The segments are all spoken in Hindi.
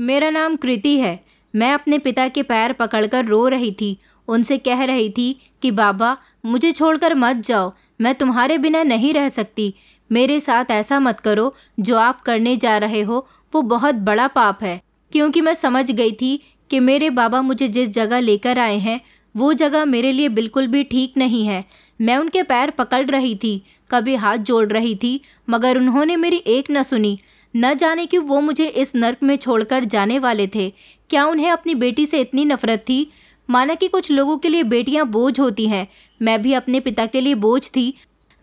मेरा नाम कृति है मैं अपने पिता के पैर पकड़कर रो रही थी उनसे कह रही थी कि बाबा मुझे छोड़कर मत जाओ मैं तुम्हारे बिना नहीं रह सकती मेरे साथ ऐसा मत करो जो आप करने जा रहे हो वो बहुत बड़ा पाप है क्योंकि मैं समझ गई थी कि मेरे बाबा मुझे जिस जगह लेकर आए हैं वो जगह मेरे लिए बिल्कुल भी ठीक नहीं है मैं उनके पैर पकड़ रही थी कभी हाथ जोड़ रही थी मगर उन्होंने मेरी एक न सुनी न जाने कि वो मुझे इस नर्क में छोड़कर जाने वाले थे क्या उन्हें अपनी बेटी से इतनी नफरत थी माना कि कुछ लोगों के लिए बेटियां बोझ होती हैं मैं भी अपने पिता के लिए बोझ थी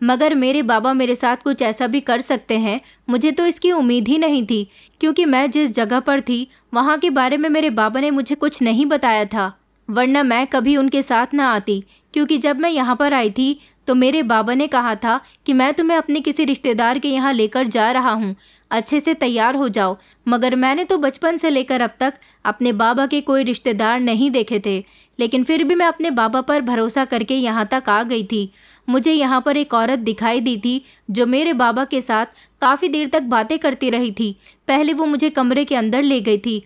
मगर मेरे बाबा मेरे साथ कुछ ऐसा भी कर सकते हैं मुझे तो इसकी उम्मीद ही नहीं थी क्योंकि मैं जिस जगह पर थी वहाँ के बारे में मेरे बाबा ने मुझे कुछ नहीं बताया था वरना मैं कभी उनके साथ ना आती क्योंकि जब मैं यहाँ पर आई थी तो मेरे बाबा ने कहा था कि मैं तुम्हें अपने किसी रिश्तेदार के यहाँ लेकर जा रहा हूँ अच्छे से तैयार हो जाओ मगर मैंने तो बचपन से लेकर अब तक अपने बाबा के कोई रिश्तेदार नहीं देखे थे लेकिन फिर भी मैं अपने बाबा पर भरोसा करके यहाँ तक आ गई थी मुझे यहाँ पर एक औरत दिखाई दी थी जो मेरे बाबा के साथ काफ़ी देर तक बातें करती रही थी पहले वो मुझे कमरे के अंदर ले गई थी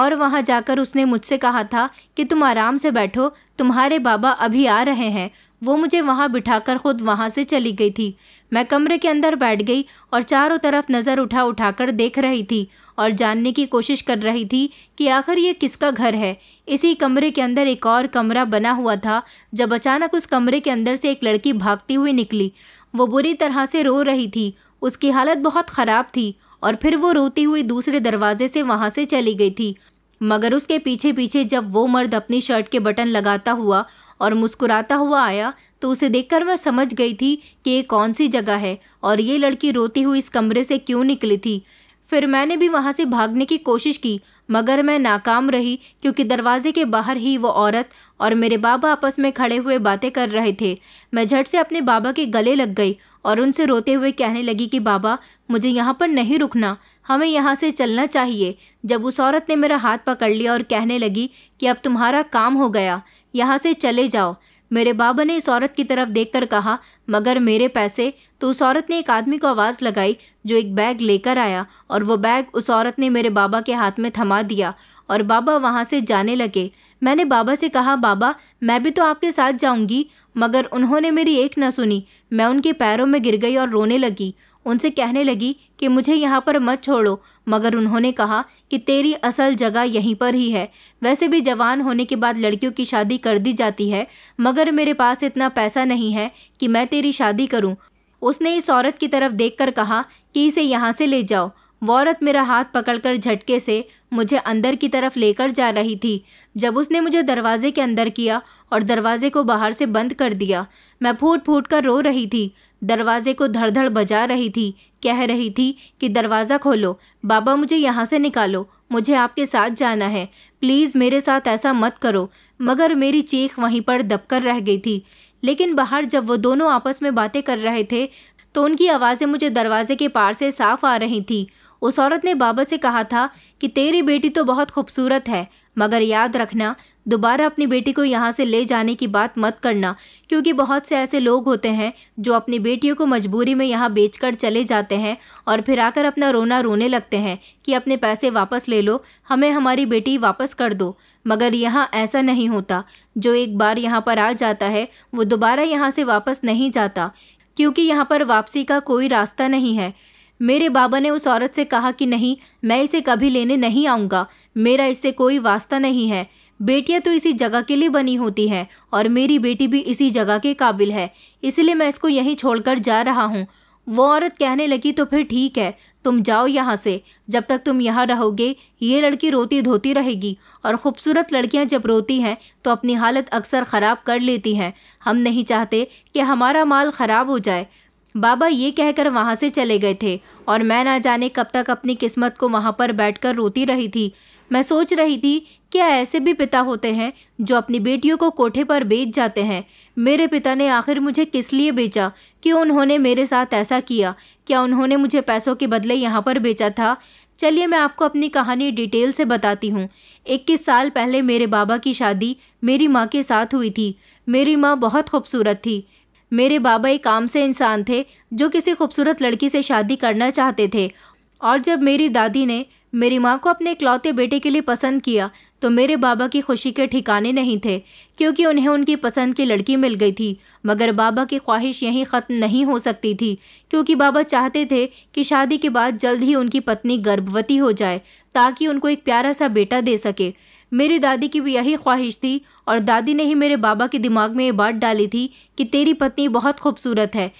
और वहाँ जाकर उसने मुझसे कहा था कि तुम आराम से बैठो तुम्हारे बाबा अभी आ रहे हैं वो मुझे वहाँ बिठाकर खुद वहाँ से चली गई थी मैं कमरे के अंदर बैठ गई और चारों तरफ नज़र उठा उठाकर देख रही थी और जानने की कोशिश कर रही थी कि आखिर ये किसका घर है इसी कमरे के अंदर एक और कमरा बना हुआ था जब अचानक उस कमरे के अंदर से एक लड़की भागती हुई निकली वो बुरी तरह से रो रही थी उसकी हालत बहुत ख़राब थी और फिर वो रोती हुई दूसरे दरवाजे से वहाँ से चली गई थी मगर उसके पीछे पीछे जब वो मर्द अपनी शर्ट के बटन लगाता हुआ और मुस्कुराता हुआ आया तो उसे देखकर वह समझ गई थी कि ये कौन सी जगह है और ये लड़की रोती हुई इस कमरे से क्यों निकली थी फिर मैंने भी वहाँ से भागने की कोशिश की मगर मैं नाकाम रही क्योंकि दरवाजे के बाहर ही वो औरत और मेरे बाबा आपस में खड़े हुए बातें कर रहे थे मैं झट से अपने बाबा के गले लग गई और उनसे रोते हुए कहने लगी कि बाबा मुझे यहाँ पर नहीं रुकना हमें यहाँ से चलना चाहिए जब उस औरत ने मेरा हाथ पकड़ लिया और कहने लगी कि अब तुम्हारा काम हो गया यहाँ से चले जाओ मेरे बाबा ने इस औरत की तरफ देखकर कहा मगर मेरे पैसे तो उस औरत ने एक आदमी को आवाज़ लगाई जो एक बैग लेकर आया और वो बैग उस औरत ने मेरे बाबा के हाथ में थमा दिया और बाबा वहाँ से जाने लगे मैंने बाबा से कहा बाबा मैं भी तो आपके साथ जाऊंगी मगर उन्होंने मेरी एक न सुनी मैं उनके पैरों में गिर गई और रोने लगी उनसे कहने लगी कि मुझे यहाँ पर मत छोड़ो मगर उन्होंने कहा कि तेरी असल जगह यहीं पर ही है वैसे भी जवान होने के बाद लड़कियों की शादी कर दी जाती है मगर मेरे पास इतना पैसा नहीं है कि मैं तेरी शादी करूँ उसने इस औरत की तरफ कर कहा कि इसे यहाँ से ले जाओ वो औरत मेरा हाथ पकड़कर झटके से मुझे अंदर की तरफ लेकर जा रही थी जब उसने मुझे दरवाजे के अंदर किया और दरवाजे को बाहर से बंद कर दिया मैं फूट फूट कर रो रही थी दरवाजे को धड़धड़ बजा रही थी कह रही थी कि दरवाज़ा खोलो बाबा मुझे यहाँ से निकालो मुझे आपके साथ जाना है प्लीज़ मेरे साथ ऐसा मत करो मगर मेरी चीख वहीं पर दबकर रह गई थी लेकिन बाहर जब वो दोनों आपस में बातें कर रहे थे तो उनकी आवाज़ें मुझे दरवाजे के पार से साफ आ रही थी उस औरत ने बाबा से कहा था कि तेरी बेटी तो बहुत खूबसूरत है मगर याद रखना दोबारा अपनी बेटी को यहाँ से ले जाने की बात मत करना क्योंकि बहुत से ऐसे लोग होते हैं जो अपनी बेटियों को मजबूरी में यहाँ बेचकर चले जाते हैं और फिर आकर अपना रोना रोने लगते हैं कि अपने पैसे वापस ले लो हमें हमारी बेटी वापस कर दो मगर यहाँ ऐसा नहीं होता जो एक बार यहाँ पर आ जाता है वो दोबारा यहाँ से वापस नहीं जाता क्योंकि यहाँ पर वापसी का कोई रास्ता नहीं है मेरे बाबा ने उस औरत से कहा कि नहीं मैं इसे कभी लेने नहीं आऊँगा मेरा इससे कोई वास्ता नहीं है बेटियां तो इसी जगह के लिए बनी होती हैं और मेरी बेटी भी इसी जगह के काबिल है इसलिए मैं इसको यहीं छोड़कर जा रहा हूँ वो औरत कहने लगी तो फिर ठीक है तुम जाओ यहाँ से जब तक तुम यहाँ रहोगे ये लड़की रोती धोती रहेगी और ख़ूबसूरत लड़कियाँ जब रोती हैं तो अपनी हालत अक्सर ख़राब कर लेती हैं हम नहीं चाहते कि हमारा माल ख़राब हो जाए बाबा ये कहकर वहाँ से चले गए थे और मैं ना जाने कब तक अपनी किस्मत को वहाँ पर बैठकर रोती रही थी मैं सोच रही थी क्या ऐसे भी पिता होते हैं जो अपनी बेटियों को कोठे पर बेच जाते हैं मेरे पिता ने आखिर मुझे किस लिए बेचा क्यों उन्होंने मेरे साथ ऐसा किया क्या उन्होंने मुझे पैसों के बदले यहाँ पर बेचा था चलिए मैं आपको अपनी कहानी डिटेल से बताती हूँ इक्कीस साल पहले मेरे बाबा की शादी मेरी माँ के साथ हुई थी मेरी माँ बहुत खूबसूरत थी मेरे बाबा एक आम से इंसान थे जो किसी खूबसूरत लड़की से शादी करना चाहते थे और जब मेरी दादी ने मेरी माँ को अपने इकलौते बेटे के लिए पसंद किया तो मेरे बाबा की खुशी के ठिकाने नहीं थे क्योंकि उन्हें उनकी पसंद की लड़की मिल गई थी मगर बाबा की ख्वाहिश यहीं ख़त्म नहीं हो सकती थी क्योंकि बाबा चाहते थे कि शादी के बाद जल्द ही उनकी पत्नी गर्भवती हो जाए ताकि उनको एक प्यारा सा बेटा दे सके मेरी दादी की भी यही ख्वाहिश थी और दादी ने ही मेरे बाबा के दिमाग में ये बात डाली थी कि तेरी पत्नी बहुत खूबसूरत है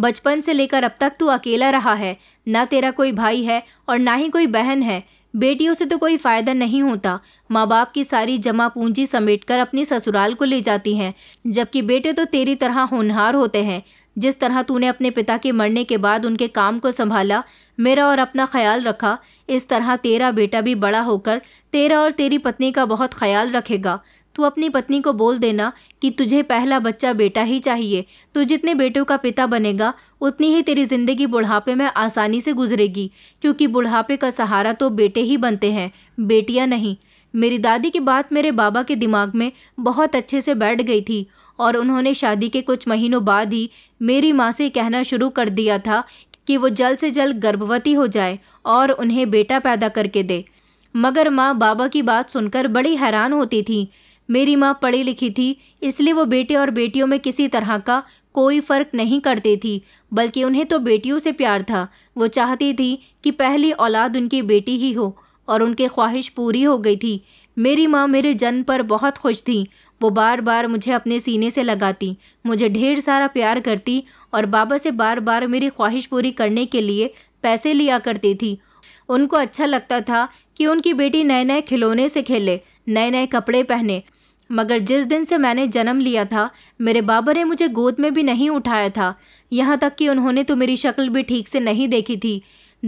बचपन से लेकर अब तक तू अकेला रहा है ना तेरा कोई भाई है और ना ही कोई बहन है बेटियों से तो कोई फ़ायदा नहीं होता माँ बाप की सारी जमा पूंजी समेटकर अपनी ससुराल को ले जाती हैं जबकि बेटे तो तेरी तरह होनहार होते हैं जिस तरह तूने अपने पिता के मरने के बाद उनके काम को संभाला मेरा और अपना ख्याल रखा इस तरह तेरा बेटा भी बड़ा होकर तेरा और तेरी पत्नी का बहुत ख्याल रखेगा तू अपनी पत्नी को बोल देना कि तुझे पहला बच्चा बेटा ही चाहिए तू जितने बेटों का पिता बनेगा उतनी ही तेरी ज़िंदगी बुढ़ापे में आसानी से गुजरेगी क्योंकि बुढ़ापे का सहारा तो बेटे ही बनते हैं बेटियाँ नहीं मेरी दादी की बात मेरे बाबा के दिमाग में बहुत अच्छे से बैठ गई थी और उन्होंने शादी के कुछ महीनों बाद ही मेरी माँ से कहना शुरू कर दिया था कि वो जल्द से जल्द गर्भवती हो जाए और उन्हें बेटा पैदा करके दे मगर माँ बाबा की बात सुनकर बड़ी हैरान होती थी मेरी माँ पढ़ी लिखी थी इसलिए वो बेटे और बेटियों में किसी तरह का कोई फ़र्क नहीं करती थी बल्कि उन्हें तो बेटियों से प्यार था वो चाहती थी कि पहली औलाद उनकी बेटी ही हो और उनकी ख्वाहिश पूरी हो गई थी मेरी माँ मेरे जन्म पर बहुत खुश थी वो बार बार मुझे अपने सीने से लगाती मुझे ढेर सारा प्यार करती और बाबा से बार बार मेरी ख्वाहिश पूरी करने के लिए पैसे लिया करती थी उनको अच्छा लगता था कि उनकी बेटी नए नए खिलौने से खेले नए नए कपड़े पहने मगर जिस दिन से मैंने जन्म लिया था मेरे बाबा ने मुझे गोद में भी नहीं उठाया था यहाँ तक कि उन्होंने तो मेरी शक्ल भी ठीक से नहीं देखी थी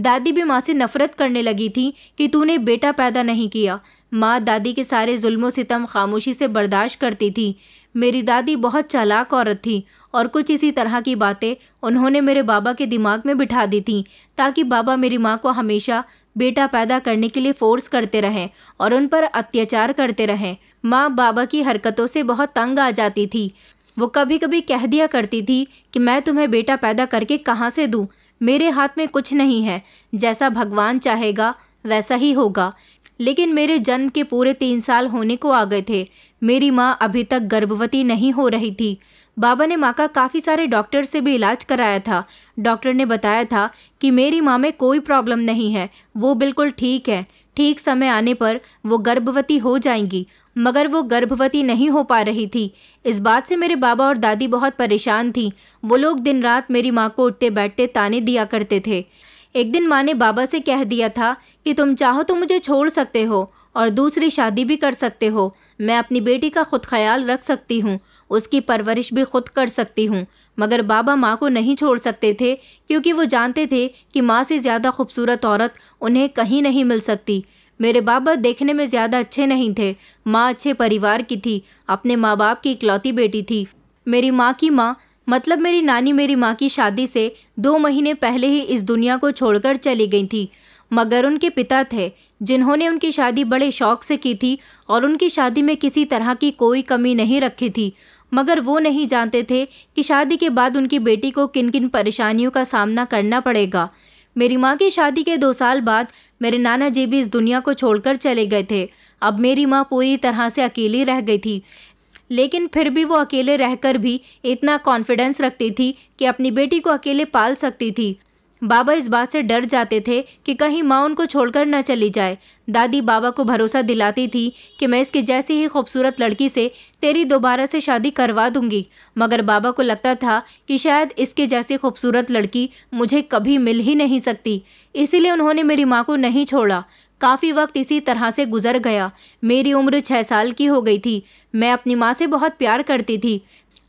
दादी भी माँ से नफरत करने लगी थी कि तूने बेटा पैदा नहीं किया माँ दादी के सारे जुल्मों सितम खामोशी से बर्दाश्त करती थी मेरी दादी बहुत चालाक औरत थी और कुछ इसी तरह की बातें उन्होंने मेरे बाबा के दिमाग में बिठा दी थी ताकि बाबा मेरी माँ को हमेशा बेटा पैदा करने के लिए फोर्स करते रहें और उन पर अत्याचार करते रहें माँ बाबा की हरकतों से बहुत तंग आ जाती थी वो कभी कभी कह दिया करती थी कि मैं तुम्हें बेटा पैदा करके कहाँ से दूँ मेरे हाथ में कुछ नहीं है जैसा भगवान चाहेगा वैसा ही होगा लेकिन मेरे जन्म के पूरे तीन साल होने को आ गए थे मेरी माँ अभी तक गर्भवती नहीं हो रही थी बाबा ने माँ का काफ़ी सारे डॉक्टर से भी इलाज कराया था डॉक्टर ने बताया था कि मेरी माँ में कोई प्रॉब्लम नहीं है वो बिल्कुल ठीक है ठीक समय आने पर वो गर्भवती हो जाएंगी मगर वो गर्भवती नहीं हो पा रही थी इस बात से मेरे बाबा और दादी बहुत परेशान थी वो लोग दिन रात मेरी माँ को उठते बैठते ताने दिया करते थे एक दिन माँ ने बाबा से कह दिया था कि तुम चाहो तो मुझे छोड़ सकते हो और दूसरी शादी भी कर सकते हो मैं अपनी बेटी का खुद ख्याल रख सकती हूँ उसकी परवरिश भी खुद कर सकती हूँ मगर बाबा माँ को नहीं छोड़ सकते थे क्योंकि वो जानते थे कि माँ से ज़्यादा खूबसूरत औरत उन्हें कहीं नहीं मिल सकती मेरे बाबा देखने में ज़्यादा अच्छे नहीं थे माँ अच्छे परिवार की थी अपने माँ बाप की इकलौती बेटी थी मेरी माँ की माँ मतलब मेरी नानी मेरी माँ की शादी से दो महीने पहले ही इस दुनिया को छोड़कर चली गई थी मगर उनके पिता थे जिन्होंने उनकी शादी बड़े शौक से की थी और उनकी शादी में किसी तरह की कोई कमी नहीं रखी थी मगर वो नहीं जानते थे कि शादी के बाद उनकी बेटी को किन किन परेशानियों का सामना करना पड़ेगा मेरी माँ की शादी के दो साल बाद मेरे नाना जी भी इस दुनिया को छोड़कर चले गए थे अब मेरी माँ पूरी तरह से अकेली रह गई थी लेकिन फिर भी वो अकेले रहकर भी इतना कॉन्फिडेंस रखती थी कि अपनी बेटी को अकेले पाल सकती थी बाबा इस बात से डर जाते थे कि कहीं माँ उनको छोड़कर न चली जाए दादी बाबा को भरोसा दिलाती थी कि मैं इसकी जैसी ही खूबसूरत लड़की से तेरी दोबारा से शादी करवा दूंगी मगर बाबा को लगता था कि शायद इसके जैसी खूबसूरत लड़की मुझे कभी मिल ही नहीं सकती इसीलिए उन्होंने मेरी माँ को नहीं छोड़ा काफ़ी वक्त इसी तरह से गुजर गया मेरी उम्र छः साल की हो गई थी मैं अपनी माँ से बहुत प्यार करती थी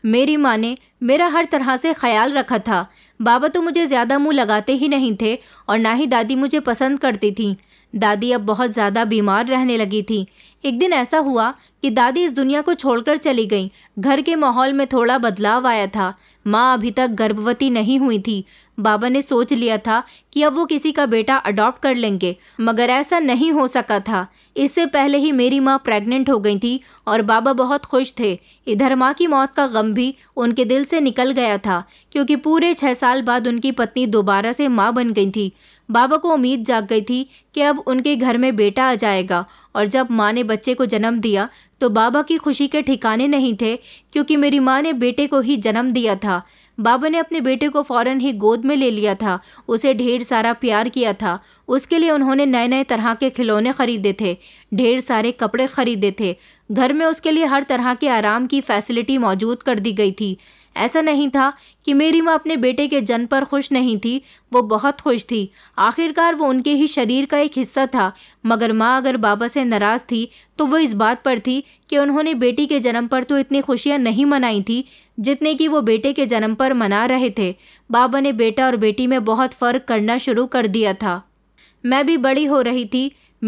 मेरी माँ ने मेरा हर तरह से ख्याल रखा था बाबा तो मुझे ज़्यादा मुंह लगाते ही नहीं थे और ना ही दादी मुझे पसंद करती थी दादी अब बहुत ज़्यादा बीमार रहने लगी थी एक दिन ऐसा हुआ कि दादी इस दुनिया को छोड़कर चली गई घर के माहौल में थोड़ा बदलाव आया था माँ अभी तक गर्भवती नहीं हुई थी बाबा ने सोच लिया था कि अब वो किसी का बेटा अडॉप्ट कर लेंगे मगर ऐसा नहीं हो सका था इससे पहले ही मेरी माँ प्रेग्नेंट हो गई थी और बाबा बहुत खुश थे इधर माँ की मौत का गम भी उनके दिल से निकल गया था क्योंकि पूरे छः साल बाद उनकी पत्नी दोबारा से माँ बन गई थी बाबा को उम्मीद जाग गई थी कि अब उनके घर में बेटा आ जाएगा और जब माँ ने बच्चे को जन्म दिया तो बाबा की खुशी के ठिकाने नहीं थे क्योंकि मेरी माँ ने बेटे को ही जन्म दिया था बाबा ने अपने बेटे को फौरन ही गोद में ले लिया था उसे ढेर सारा प्यार किया था उसके लिए उन्होंने नए नए तरह के खिलौने खरीदे थे ढेर सारे कपड़े खरीदे थे घर में उसके लिए हर तरह के आराम की फैसिलिटी मौजूद कर दी गई थी ऐसा नहीं था कि मेरी माँ अपने बेटे के जन्म पर खुश नहीं थी वो बहुत खुश थी आखिरकार वो उनके ही शरीर का एक हिस्सा था मगर माँ अगर बाबा से नाराज़ थी तो वो इस बात पर थी कि उन्होंने बेटी के जन्म पर तो इतनी खुशियाँ नहीं मनाई थी जितने कि वो बेटे के जन्म पर मना रहे थे बाबा ने बेटा और बेटी में बहुत फ़र्क करना शुरू कर दिया था मैं भी बड़ी हो रही थी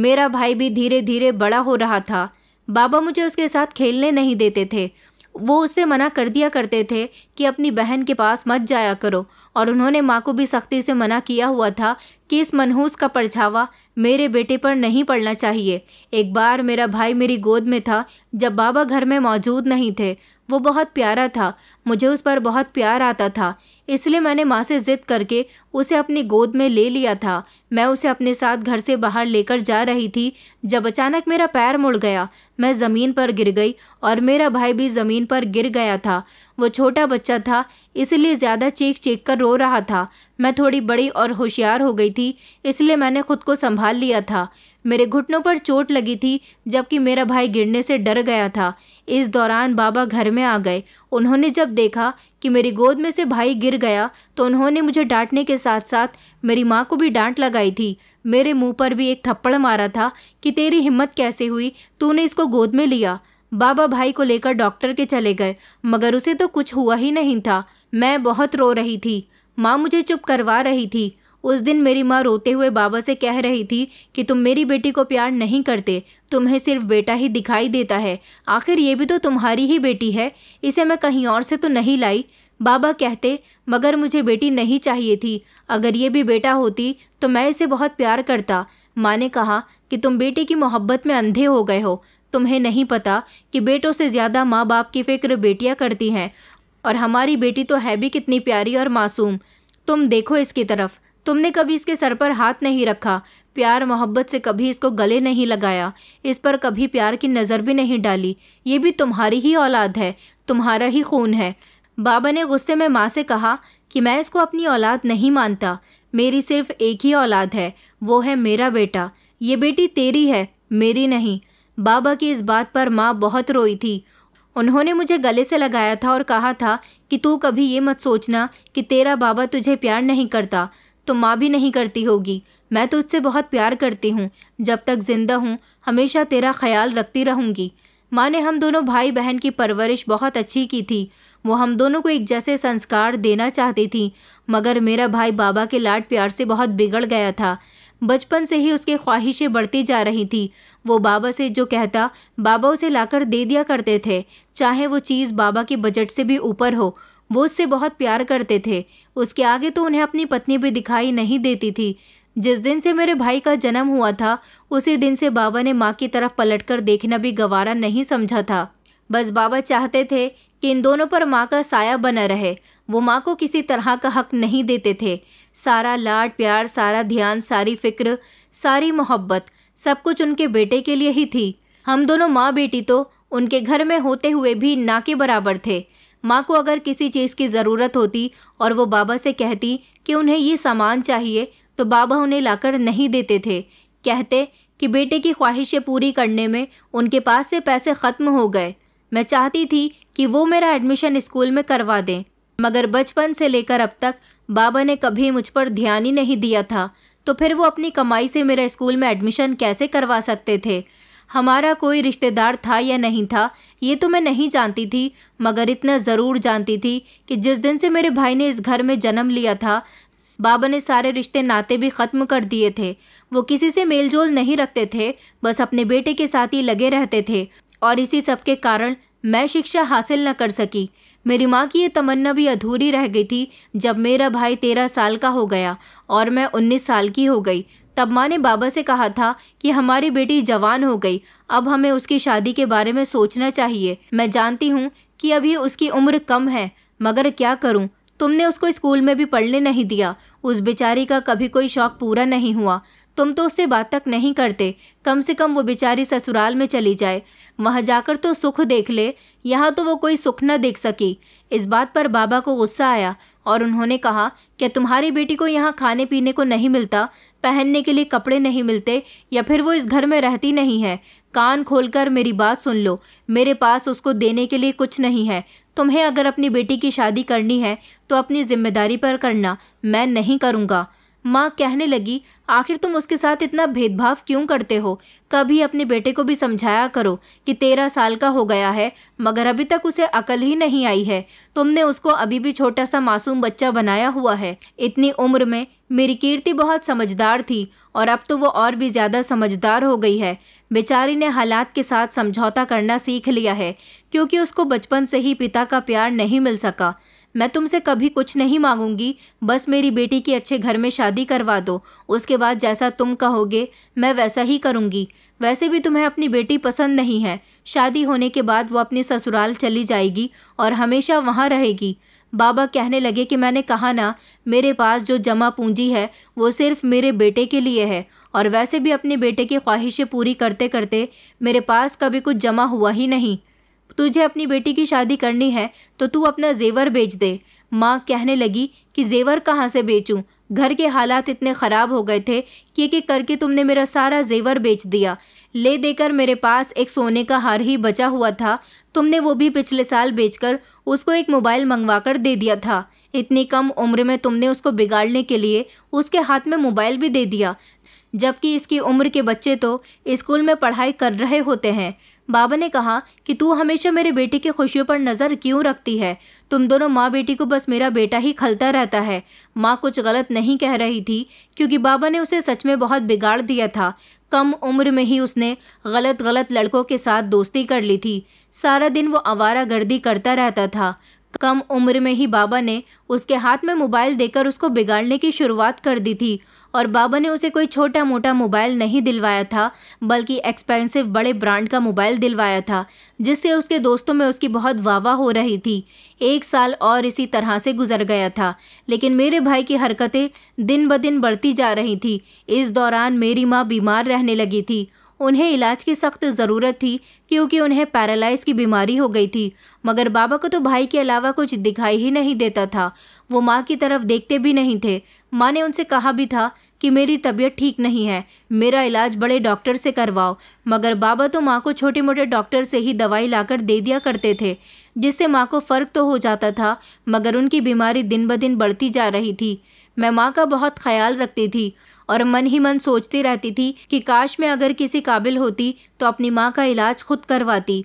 मेरा भाई भी धीरे धीरे बड़ा हो रहा था बाबा मुझे उसके साथ खेलने नहीं देते थे वो उसे मना कर दिया करते थे कि अपनी बहन के पास मत जाया करो और उन्होंने माँ को भी सख्ती से मना किया हुआ था कि इस मनहूस का परछावा मेरे बेटे पर नहीं पड़ना चाहिए एक बार मेरा भाई मेरी गोद में था जब बाबा घर में मौजूद नहीं थे वो बहुत प्यारा था मुझे उस पर बहुत प्यार आता था इसलिए मैंने माँ से ज़िद करके उसे अपनी गोद में ले लिया था मैं उसे अपने साथ घर से बाहर लेकर जा रही थी जब अचानक मेरा पैर मुड़ गया मैं ज़मीन पर गिर गई और मेरा भाई भी ज़मीन पर गिर गया था वो छोटा बच्चा था इसलिए ज़्यादा चीख चीख कर रो रहा था मैं थोड़ी बड़ी और होशियार हो गई थी इसलिए मैंने खुद को संभाल लिया था मेरे घुटनों पर चोट लगी थी जबकि मेरा भाई गिरने से डर गया था इस दौरान बाबा घर में आ गए उन्होंने जब देखा कि मेरी गोद में से भाई गिर गया तो उन्होंने मुझे डांटने के साथ साथ मेरी माँ को भी डांट लगाई थी मेरे मुंह पर भी एक थप्पड़ मारा था कि तेरी हिम्मत कैसे हुई तूने इसको गोद में लिया बाबा भाई को लेकर डॉक्टर के चले गए मगर उसे तो कुछ हुआ ही नहीं था मैं बहुत रो रही थी माँ मुझे चुप करवा रही थी उस दिन मेरी माँ रोते हुए बाबा से कह रही थी कि तुम मेरी बेटी को प्यार नहीं करते तुम्हें सिर्फ बेटा ही दिखाई देता है आखिर ये भी तो तुम्हारी ही बेटी है इसे मैं कहीं और से तो नहीं लाई बाबा कहते मगर मुझे बेटी नहीं चाहिए थी अगर ये भी बेटा होती तो मैं इसे बहुत प्यार करता माँ ने कहा कि तुम बेटे की मोहब्बत में अंधे हो गए हो तुम्हें नहीं पता कि बेटों से ज़्यादा माँ बाप की फ़िक्र बेटियाँ करती हैं और हमारी बेटी तो है भी कितनी प्यारी और मासूम तुम देखो इसकी तरफ तुमने कभी इसके सर पर हाथ नहीं रखा प्यार मोहब्बत से कभी इसको गले नहीं लगाया इस पर कभी प्यार की नज़र भी नहीं डाली ये भी तुम्हारी ही औलाद है तुम्हारा ही खून है बाबा ने गुस्से में माँ से कहा कि मैं इसको अपनी औलाद नहीं मानता मेरी सिर्फ एक ही औलाद है वो है मेरा बेटा ये बेटी तेरी है मेरी नहीं बाबा की इस बात पर माँ बहुत रोई थी उन्होंने मुझे गले से लगाया था और कहा था कि तू कभी ये मत सोचना कि तेरा बाबा तुझे प्यार नहीं करता तो माँ भी नहीं करती होगी मैं तुझसे बहुत प्यार करती हूँ जब तक जिंदा हूँ हमेशा तेरा ख्याल रखती रहूँगी माँ ने हम दोनों भाई बहन की परवरिश बहुत अच्छी की थी वो हम दोनों को एक जैसे संस्कार देना चाहती थी मगर मेरा भाई बाबा के लाड प्यार से बहुत बिगड़ गया था बचपन से ही उसकी ख्वाहिशें बढ़ती जा रही थी वो बाबा से जो कहता बाबा उसे लाकर दे दिया करते थे चाहे वो चीज़ बाबा के बजट से भी ऊपर हो वो उससे बहुत प्यार करते थे उसके आगे तो उन्हें अपनी पत्नी भी दिखाई नहीं देती थी जिस दिन से मेरे भाई का जन्म हुआ था उसी दिन से बाबा ने माँ की तरफ पलटकर देखना भी गवारा नहीं समझा था बस बाबा चाहते थे कि इन दोनों पर माँ का साया बना रहे वो माँ को किसी तरह का हक नहीं देते थे सारा लाड प्यार सारा ध्यान सारी फिक्र सारी मोहब्बत सब कुछ उनके बेटे के लिए ही थी हम दोनों माँ बेटी तो उनके घर में होते हुए भी ना के बराबर थे माँ को अगर किसी चीज़ की ज़रूरत होती और वो बाबा से कहती कि उन्हें ये सामान चाहिए तो बाबा उन्हें लाकर नहीं देते थे कहते कि बेटे की ख्वाहिशें पूरी करने में उनके पास से पैसे ख़त्म हो गए मैं चाहती थी कि वो मेरा एडमिशन स्कूल में करवा दें मगर बचपन से लेकर अब तक बाबा ने कभी मुझ पर ध्यान ही नहीं दिया था तो फिर वो अपनी कमाई से मेरा स्कूल में एडमिशन कैसे करवा सकते थे हमारा कोई रिश्तेदार था या नहीं था ये तो मैं नहीं जानती थी मगर इतना ज़रूर जानती थी कि जिस दिन से मेरे भाई ने इस घर में जन्म लिया था बाबा ने सारे रिश्ते नाते भी ख़त्म कर दिए थे वो किसी से मेलजोल नहीं रखते थे बस अपने बेटे के साथ ही लगे रहते थे और इसी सब के कारण मैं शिक्षा हासिल न कर सकी मेरी माँ की ये तमन्ना भी अधूरी रह गई थी जब मेरा भाई तेरह साल का हो गया और मैं उन्नीस साल की हो गई तब माँ ने बाबा से कहा था कि हमारी बेटी जवान हो गई अब हमें उसकी शादी के बारे में सोचना चाहिए मैं जानती हूँ कि अभी उसकी उम्र कम है मगर क्या करूँ तुमने उसको स्कूल में भी पढ़ने नहीं दिया उस बेचारी का कभी कोई शौक पूरा नहीं हुआ तुम तो उससे बात तक नहीं करते कम से कम वो बेचारी ससुराल में चली जाए वहाँ जाकर तो सुख देख ले यहाँ तो वो कोई सुख न देख सकी इस बात पर बाबा को गुस्सा आया और उन्होंने कहा कि तुम्हारी बेटी को यहाँ खाने पीने को नहीं मिलता पहनने के लिए कपड़े नहीं मिलते या फिर वो इस घर में रहती नहीं है कान खोलकर मेरी बात सुन लो मेरे पास उसको देने के लिए कुछ नहीं है तुम्हें अगर अपनी बेटी की शादी करनी है तो अपनी जिम्मेदारी पर करना मैं नहीं करूँगा माँ कहने लगी आखिर तुम उसके साथ इतना भेदभाव क्यों करते हो कभी अपने बेटे को भी समझाया करो कि तेरह साल का हो गया है मगर अभी तक उसे अकल ही नहीं आई है तुमने उसको अभी भी छोटा सा मासूम बच्चा बनाया हुआ है इतनी उम्र में मेरी कीर्ति बहुत समझदार थी और अब तो वो और भी ज़्यादा समझदार हो गई है बेचारी ने हालात के साथ समझौता करना सीख लिया है क्योंकि उसको बचपन से ही पिता का प्यार नहीं मिल सका मैं तुमसे कभी कुछ नहीं मांगूंगी बस मेरी बेटी की अच्छे घर में शादी करवा दो उसके बाद जैसा तुम कहोगे मैं वैसा ही करूँगी वैसे भी तुम्हें अपनी बेटी पसंद नहीं है शादी होने के बाद वो अपनी ससुराल चली जाएगी और हमेशा वहाँ रहेगी बाबा कहने लगे कि मैंने कहा ना मेरे पास जो जमा पूंजी है वो सिर्फ मेरे बेटे के लिए है और वैसे भी अपने बेटे की ख्वाहिशें पूरी करते करते मेरे पास कभी कुछ जमा हुआ ही नहीं तुझे अपनी बेटी की शादी करनी है तो तू अपना जेवर बेच दे माँ कहने लगी कि जेवर कहाँ से बेचूँ घर के हालात इतने ख़राब हो गए थे कि एक एक करके तुमने मेरा सारा जेवर बेच दिया ले देकर मेरे पास एक सोने का हार ही बचा हुआ था तुमने वो भी पिछले साल बेचकर उसको एक मोबाइल मंगवा कर दे दिया था इतनी कम उम्र में तुमने उसको बिगाड़ने के लिए उसके हाथ में मोबाइल भी दे दिया जबकि इसकी उम्र के बच्चे तो स्कूल में पढ़ाई कर रहे होते हैं बाबा ने कहा कि तू हमेशा मेरे बेटे की खुशियों पर नज़र क्यों रखती है तुम दोनों माँ बेटी को बस मेरा बेटा ही खलता रहता है माँ कुछ गलत नहीं कह रही थी क्योंकि बाबा ने उसे सच में बहुत बिगाड़ दिया था कम उम्र में ही उसने गलत गलत लड़कों के साथ दोस्ती कर ली थी सारा दिन वो आवारा गर्दी करता रहता था कम उम्र में ही बाबा ने उसके हाथ में मोबाइल देकर उसको बिगाड़ने की शुरुआत कर दी थी और बाबा ने उसे कोई छोटा मोटा मोबाइल नहीं दिलवाया था बल्कि एक्सपेंसिव बड़े ब्रांड का मोबाइल दिलवाया था जिससे उसके दोस्तों में उसकी बहुत वाह हो रही थी एक साल और इसी तरह से गुजर गया था लेकिन मेरे भाई की हरकतें दिन ब दिन बढ़ती जा रही थी इस दौरान मेरी माँ बीमार रहने लगी थी उन्हें इलाज की सख्त ज़रूरत थी क्योंकि उन्हें पैरालाइज की बीमारी हो गई थी मगर बाबा को तो भाई के अलावा कुछ दिखाई ही नहीं देता था वो माँ की तरफ देखते भी नहीं थे माँ ने उनसे कहा भी था कि मेरी तबीयत ठीक नहीं है मेरा इलाज बड़े डॉक्टर से करवाओ मगर बाबा तो माँ को छोटे मोटे डॉक्टर से ही दवाई लाकर दे दिया करते थे जिससे माँ को फ़र्क तो हो जाता था मगर उनकी बीमारी दिन ब दिन बढ़ती जा रही थी मैं माँ का बहुत ख्याल रखती थी और मन ही मन सोचती रहती थी कि काश मैं अगर किसी काबिल होती तो अपनी माँ का इलाज खुद करवाती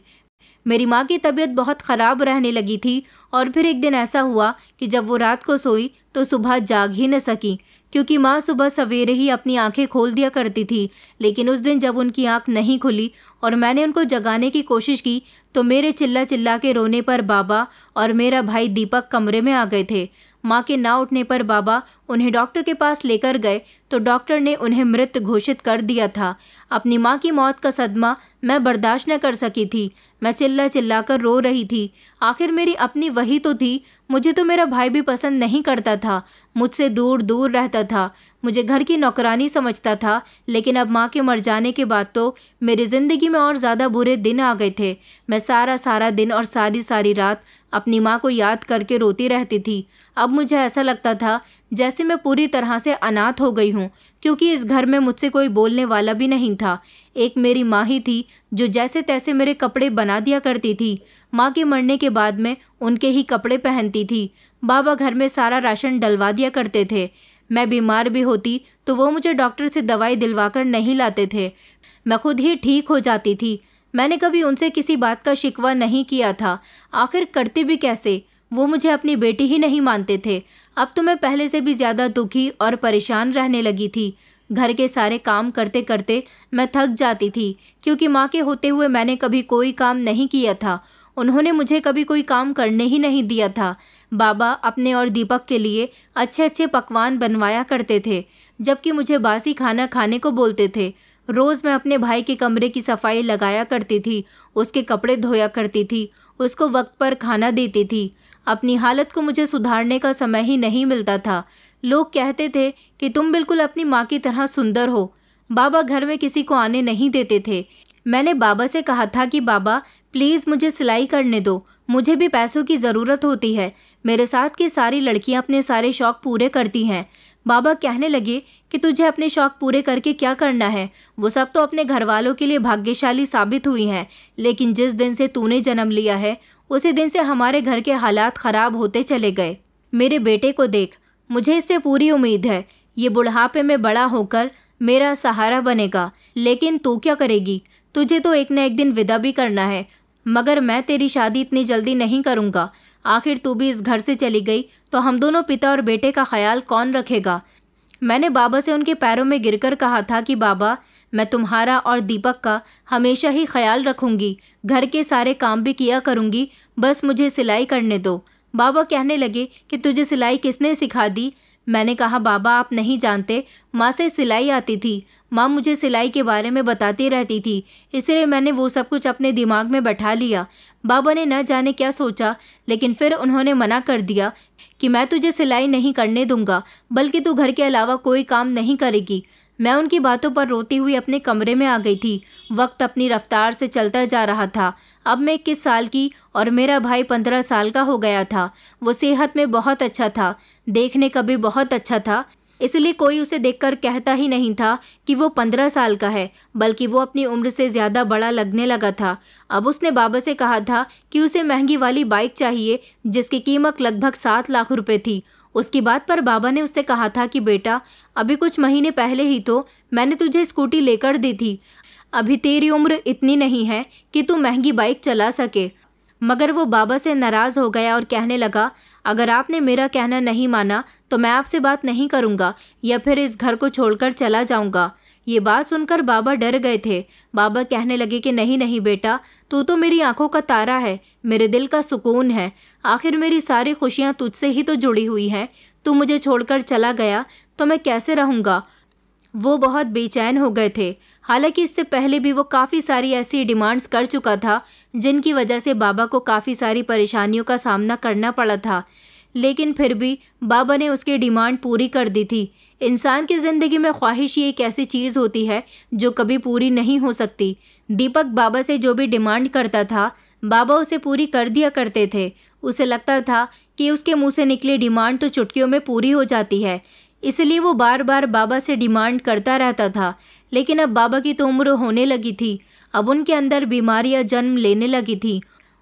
मेरी माँ की तबीयत बहुत ख़राब रहने लगी थी और फिर एक दिन ऐसा हुआ कि जब वो रात को सोई तो सुबह जाग ही न सकी क्योंकि माँ सुबह सवेरे ही अपनी आंखें खोल दिया करती थी लेकिन उस दिन जब उनकी आंख नहीं खुली और मैंने उनको जगाने की कोशिश की तो मेरे चिल्ला चिल्ला के रोने पर बाबा और मेरा भाई दीपक कमरे में आ गए थे माँ के ना उठने पर बाबा उन्हें डॉक्टर के पास लेकर गए तो डॉक्टर ने उन्हें मृत घोषित कर दिया था अपनी माँ की मौत का सदमा मैं बर्दाश्त न कर सकी थी मैं चिल्ला चिल्ला कर रो रही थी आखिर मेरी अपनी वही तो थी मुझे तो मेरा भाई भी पसंद नहीं करता था मुझसे दूर दूर रहता था मुझे घर की नौकरानी समझता था लेकिन अब माँ के मर जाने के बाद तो मेरी ज़िंदगी में और ज़्यादा बुरे दिन आ गए थे मैं सारा सारा दिन और सारी सारी रात अपनी माँ को याद करके रोती रहती थी अब मुझे ऐसा लगता था जैसे मैं पूरी तरह से अनाथ हो गई हूँ क्योंकि इस घर में मुझसे कोई बोलने वाला भी नहीं था एक मेरी माँ ही थी जो जैसे तैसे मेरे कपड़े बना दिया करती थी माँ के मरने के बाद मैं उनके ही कपड़े पहनती थी बाबा घर में सारा राशन डलवा दिया करते थे मैं बीमार भी होती तो वो मुझे डॉक्टर से दवाई दिलवाकर नहीं लाते थे मैं खुद ही ठीक हो जाती थी मैंने कभी उनसे किसी बात का शिकवा नहीं किया था आखिर करती भी कैसे वो मुझे अपनी बेटी ही नहीं मानते थे अब तो मैं पहले से भी ज़्यादा दुखी और परेशान रहने लगी थी घर के सारे काम करते करते मैं थक जाती थी क्योंकि माँ के होते हुए मैंने कभी कोई काम नहीं किया था उन्होंने मुझे कभी कोई काम करने ही नहीं दिया था बाबा अपने और दीपक के लिए अच्छे अच्छे पकवान बनवाया करते थे जबकि मुझे बासी खाना खाने को बोलते थे रोज़ मैं अपने भाई के कमरे की सफाई लगाया करती थी उसके कपड़े धोया करती थी उसको वक्त पर खाना देती थी अपनी हालत को मुझे सुधारने का समय ही नहीं मिलता था लोग कहते थे कि तुम बिल्कुल अपनी माँ की तरह सुंदर हो बाबा घर में किसी को आने नहीं देते थे मैंने बाबा से कहा था कि बाबा प्लीज़ मुझे सिलाई करने दो मुझे भी पैसों की ज़रूरत होती है मेरे साथ की सारी लड़कियाँ अपने सारे शौक़ पूरे करती हैं बाबा कहने लगे कि तुझे अपने शौक़ पूरे करके क्या करना है वो सब तो अपने घर वालों के लिए भाग्यशाली साबित हुई हैं लेकिन जिस दिन से तूने जन्म लिया है उसी दिन से हमारे घर के हालात ख़राब होते चले गए मेरे बेटे को देख मुझे इससे पूरी उम्मीद है ये बुढ़ापे में बड़ा होकर मेरा सहारा बनेगा लेकिन तू क्या करेगी तुझे तो एक न एक दिन विदा भी करना है मगर मैं तेरी शादी इतनी जल्दी नहीं करूँगा आखिर तू भी इस घर से चली गई तो हम दोनों पिता और बेटे का ख्याल कौन रखेगा मैंने बाबा से उनके पैरों में गिरकर कहा था कि बाबा मैं तुम्हारा और दीपक का हमेशा ही ख्याल रखूंगी घर के सारे काम भी किया करूंगी बस मुझे सिलाई करने दो बाबा कहने लगे कि तुझे सिलाई किसने सिखा दी मैंने कहा बाबा आप नहीं जानते माँ से सिलाई आती थी माँ मुझे सिलाई के बारे में बताती रहती थी इसलिए मैंने वो सब कुछ अपने दिमाग में बैठा लिया बाबा ने न जाने क्या सोचा लेकिन फिर उन्होंने मना कर दिया कि मैं तुझे सिलाई नहीं करने दूंगा बल्कि तू घर के अलावा कोई काम नहीं करेगी मैं उनकी बातों पर रोती हुई अपने कमरे में आ गई थी वक्त अपनी रफ्तार से चलता जा रहा था अब मैं इक्कीस साल की और मेरा भाई पंद्रह साल का हो गया था वो सेहत में बहुत अच्छा था देखने का भी बहुत अच्छा था इसलिए कोई उसे देखकर कहता ही नहीं था कि वो पंद्रह साल का है बल्कि वो अपनी उम्र से ज़्यादा बड़ा लगने लगा था अब उसने बाबा से कहा था कि उसे महंगी वाली बाइक चाहिए जिसकी कीमत लगभग सात लाख रुपए थी उसकी बात पर बाबा ने उससे कहा था कि बेटा अभी कुछ महीने पहले ही तो मैंने तुझे स्कूटी लेकर दी थी अभी तेरी उम्र इतनी नहीं है कि तू महंगी बाइक चला सके मगर वो बाबा से नाराज़ हो गया और कहने लगा अगर आपने मेरा कहना नहीं माना तो मैं आपसे बात नहीं करूँगा या फिर इस घर को छोड़कर चला जाऊँगा ये बात सुनकर बाबा डर गए थे बाबा कहने लगे कि नहीं नहीं बेटा तू तो मेरी आंखों का तारा है मेरे दिल का सुकून है आखिर मेरी सारी खुशियाँ तुझसे ही तो जुड़ी हुई हैं तू मुझे छोड़कर चला गया तो मैं कैसे रहूँगा वो बहुत बेचैन हो गए थे हालांकि इससे पहले भी वो काफ़ी सारी ऐसी डिमांड्स कर चुका था जिनकी वजह से बाबा को काफ़ी सारी परेशानियों का सामना करना पड़ा था लेकिन फिर भी बाबा ने उसकी डिमांड पूरी कर दी थी इंसान की ज़िंदगी में ख्वाहिश ही एक ऐसी चीज़ होती है जो कभी पूरी नहीं हो सकती दीपक बाबा से जो भी डिमांड करता था बाबा उसे पूरी कर दिया करते थे उसे लगता था कि उसके मुंह से निकली डिमांड तो चुटकियों में पूरी हो जाती है इसलिए वो बार बार बाबा से डिमांड करता रहता था लेकिन अब बाबा की तो उम्र होने लगी थी अब उनके अंदर बीमारियाँ जन्म लेने लगी थी